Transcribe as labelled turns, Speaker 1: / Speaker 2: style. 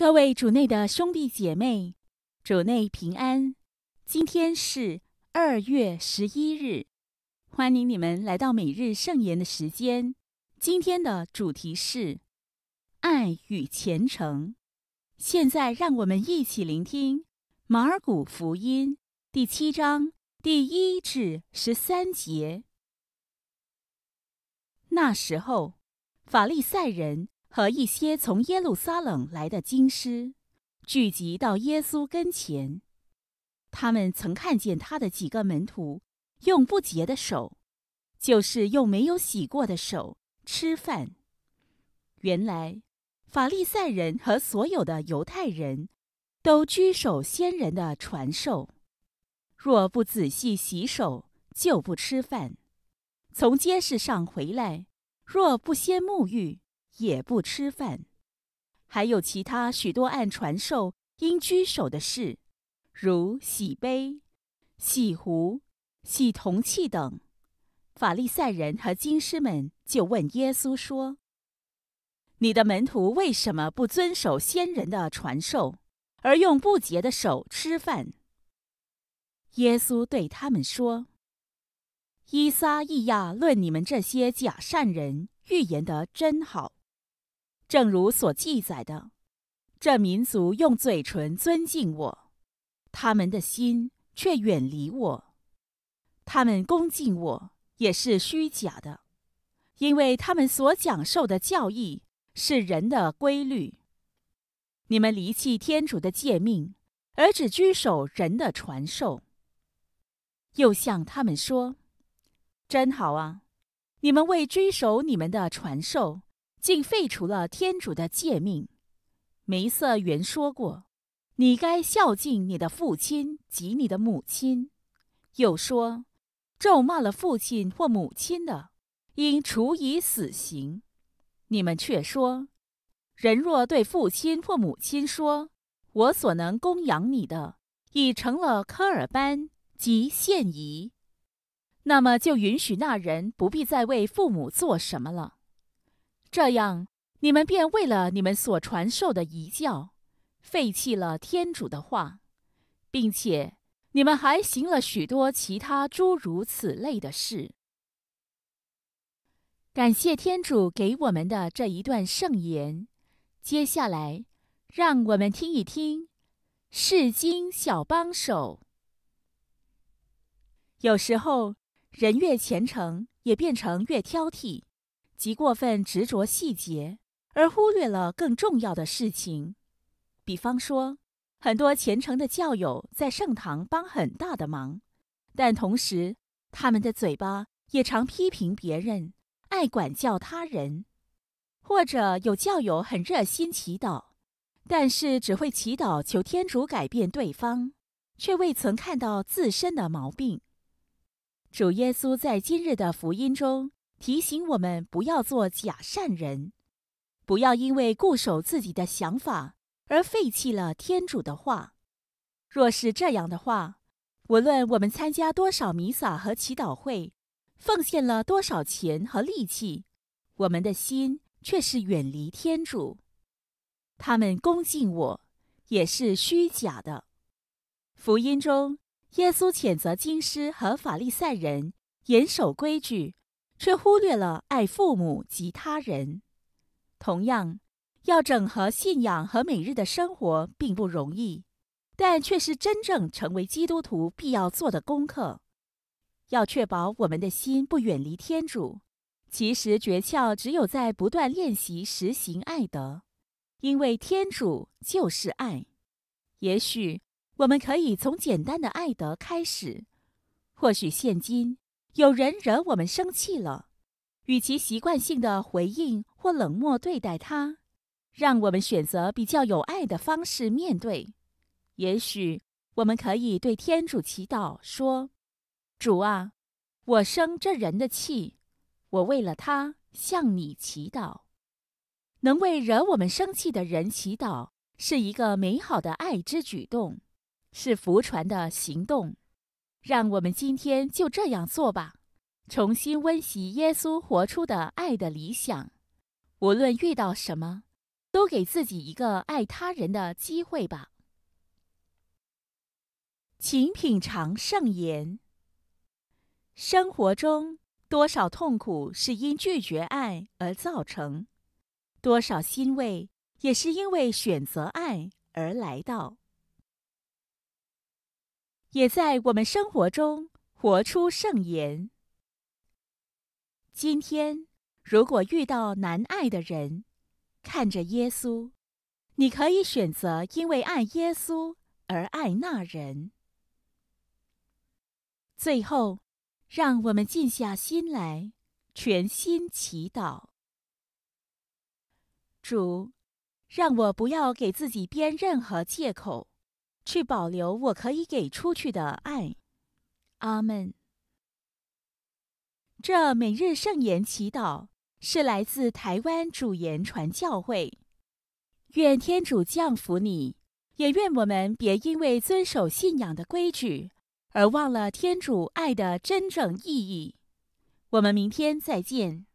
Speaker 1: 各位主内的兄弟姐妹，主内平安。今天是二月十一日，欢迎你们来到每日圣言的时间。今天的主题是爱与虔诚。现在让我们一起聆听马尔谷福音第七章第一至十三节。那时候，法利赛人。和一些从耶路撒冷来的经师聚集到耶稣跟前，他们曾看见他的几个门徒用不洁的手，就是用没有洗过的手吃饭。原来法利赛人和所有的犹太人都拘守先人的传授，若不仔细洗手，就不吃饭；从街市上回来，若不先沐浴。也不吃饭，还有其他许多按传授应拘守的事，如洗杯、洗壶、洗铜器等。法利赛人和经师们就问耶稣说：“你的门徒为什么不遵守先人的传授，而用不洁的手吃饭？”耶稣对他们说：“伊撒、伊亚论你们这些假善人，预言的真好。”正如所记载的，这民族用嘴唇尊敬我，他们的心却远离我；他们恭敬我也是虚假的，因为他们所讲授的教义是人的规律。你们离弃天主的诫命，而只拘守人的传授。又向他们说：“真好啊，你们为拘守你们的传授。”竟废除了天主的诫命。梅瑟原说过：“你该孝敬你的父亲及你的母亲。”又说：“咒骂了父亲或母亲的，应处以死刑。”你们却说：“人若对父亲或母亲说：‘我所能供养你的，已成了科尔班及现仪。’那么就允许那人不必再为父母做什么了。”这样，你们便为了你们所传授的遗教，废弃了天主的话，并且你们还行了许多其他诸如此类的事。感谢天主给我们的这一段圣言。接下来，让我们听一听《世经小帮手》。有时候，人越虔诚，也变成越挑剔。即过分执着细节，而忽略了更重要的事情。比方说，很多虔诚的教友在圣堂帮很大的忙，但同时他们的嘴巴也常批评别人，爱管教他人。或者有教友很热心祈祷，但是只会祈祷求天主改变对方，却未曾看到自身的毛病。主耶稣在今日的福音中。提醒我们不要做假善人，不要因为固守自己的想法而废弃了天主的话。若是这样的话，无论我们参加多少弥撒和祈祷会，奉献了多少钱和力气，我们的心却是远离天主。他们恭敬我，也是虚假的。福音中，耶稣谴责京师和法利赛人严守规矩。却忽略了爱父母及他人。同样，要整合信仰和每日的生活并不容易，但却是真正成为基督徒必要做的功课。要确保我们的心不远离天主，其实诀窍只有在不断练习实行爱德，因为天主就是爱。也许我们可以从简单的爱德开始，或许现今。有人惹我们生气了，与其习惯性的回应或冷漠对待他，让我们选择比较有爱的方式面对。也许我们可以对天主祈祷说：“主啊，我生这人的气，我为了他向你祈祷。”能为惹我们生气的人祈祷，是一个美好的爱之举动，是福传的行动。让我们今天就这样做吧，重新温习耶稣活出的爱的理想。无论遇到什么，都给自己一个爱他人的机会吧。请品尝圣言。生活中多少痛苦是因拒绝爱而造成，多少欣慰也是因为选择爱而来到。也在我们生活中活出圣言。今天，如果遇到难爱的人，看着耶稣，你可以选择因为爱耶稣而爱那人。最后，让我们静下心来，全心祈祷。主，让我不要给自己编任何借口。去保留我可以给出去的爱，阿门。这每日圣言祈祷是来自台湾主言传教会。愿天主降福你，也愿我们别因为遵守信仰的规矩而忘了天主爱的真正意义。我们明天再见。